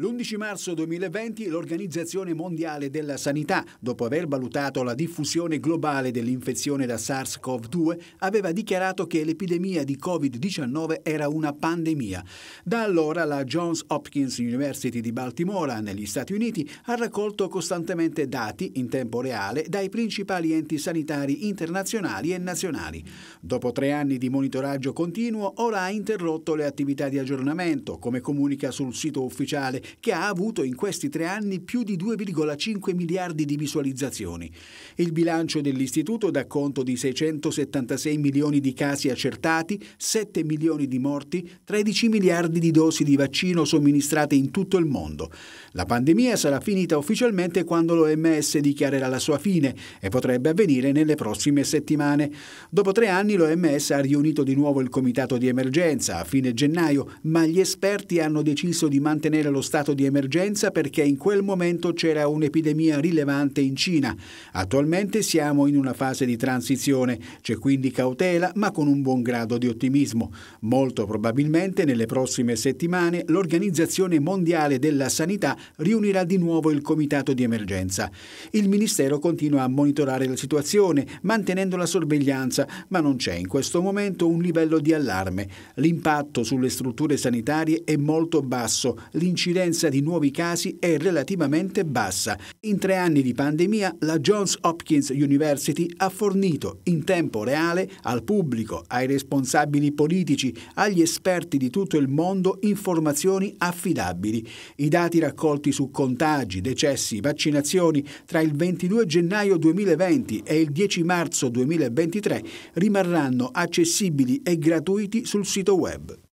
L'11 marzo 2020 l'Organizzazione Mondiale della Sanità, dopo aver valutato la diffusione globale dell'infezione da SARS-CoV-2, aveva dichiarato che l'epidemia di Covid-19 era una pandemia. Da allora la Johns Hopkins University di Baltimora, negli Stati Uniti, ha raccolto costantemente dati in tempo reale dai principali enti sanitari internazionali e nazionali. Dopo tre anni di monitoraggio continuo, ora ha interrotto le attività di aggiornamento, come comunica sul sito ufficiale che ha avuto in questi tre anni più di 2,5 miliardi di visualizzazioni. Il bilancio dell'istituto dà conto di 676 milioni di casi accertati, 7 milioni di morti, 13 miliardi di dosi di vaccino somministrate in tutto il mondo. La pandemia sarà finita ufficialmente quando l'OMS dichiarerà la sua fine e potrebbe avvenire nelle prossime settimane. Dopo tre anni l'OMS ha riunito di nuovo il comitato di emergenza a fine gennaio, ma gli esperti hanno deciso di mantenere lo stato di emergenza perché in quel momento c'era un'epidemia rilevante in Cina. Attualmente siamo in una fase di transizione, c'è quindi cautela ma con un buon grado di ottimismo. Molto probabilmente nelle prossime settimane l'Organizzazione Mondiale della Sanità riunirà di nuovo il Comitato di Emergenza. Il Ministero continua a monitorare la situazione, mantenendo la sorveglianza, ma non c'è in questo momento un livello di allarme. L'impatto sulle strutture sanitarie è molto basso, l'incidenza l'incidenza di nuovi casi è relativamente bassa. In tre anni di pandemia la Johns Hopkins University ha fornito in tempo reale al pubblico, ai responsabili politici, agli esperti di tutto il mondo informazioni affidabili. I dati raccolti su contagi, decessi, vaccinazioni tra il 22 gennaio 2020 e il 10 marzo 2023 rimarranno accessibili e gratuiti sul sito web.